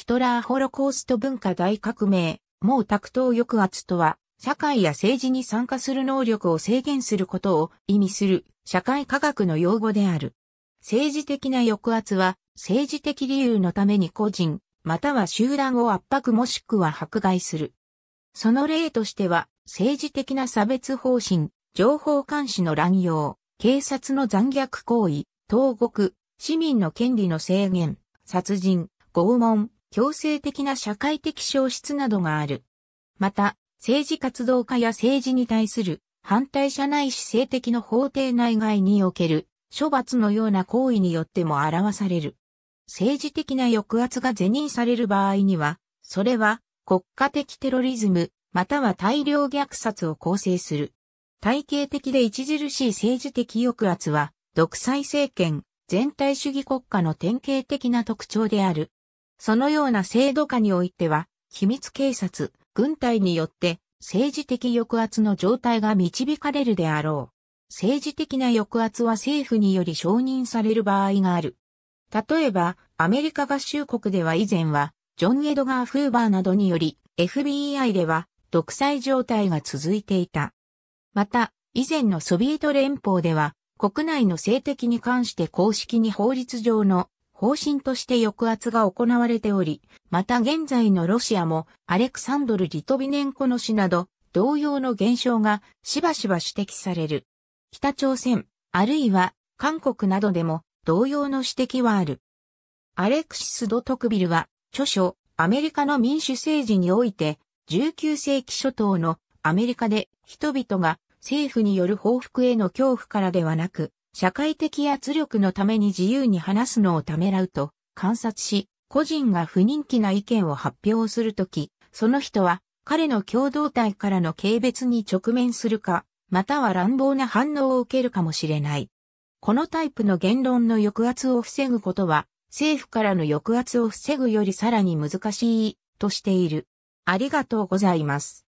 ヒトラーホロコースト文化大革命、毛沢東抑圧とは、社会や政治に参加する能力を制限することを意味する社会科学の用語である。政治的な抑圧は、政治的理由のために個人、または集団を圧迫もしくは迫害する。その例としては、政治的な差別方針、情報監視の乱用、警察の残虐行為、投獄、市民の権利の制限、殺人、拷問、強制的な社会的消失などがある。また、政治活動家や政治に対する反対者内視姿勢的の法廷内外における処罰のような行為によっても表される。政治的な抑圧が是認される場合には、それは国家的テロリズム、または大量虐殺を構成する。体系的で著しい政治的抑圧は、独裁政権、全体主義国家の典型的な特徴である。そのような制度下においては、秘密警察、軍隊によって政治的抑圧の状態が導かれるであろう。政治的な抑圧は政府により承認される場合がある。例えば、アメリカ合衆国では以前は、ジョン・エドガー・フーバーなどにより、FBI では独裁状態が続いていた。また、以前のソビエト連邦では、国内の性的に関して公式に法律上の方針として抑圧が行われており、また現在のロシアもアレクサンドル・リトビネンコの死など同様の現象がしばしば指摘される。北朝鮮、あるいは韓国などでも同様の指摘はある。アレクシス・ド・トクビルは著書アメリカの民主政治において19世紀初頭のアメリカで人々が政府による報復への恐怖からではなく社会的圧力のために自由に話すのをためらうと観察し、個人が不人気な意見を発表するとき、その人は彼の共同体からの軽蔑に直面するか、または乱暴な反応を受けるかもしれない。このタイプの言論の抑圧を防ぐことは、政府からの抑圧を防ぐよりさらに難しい、としている。ありがとうございます。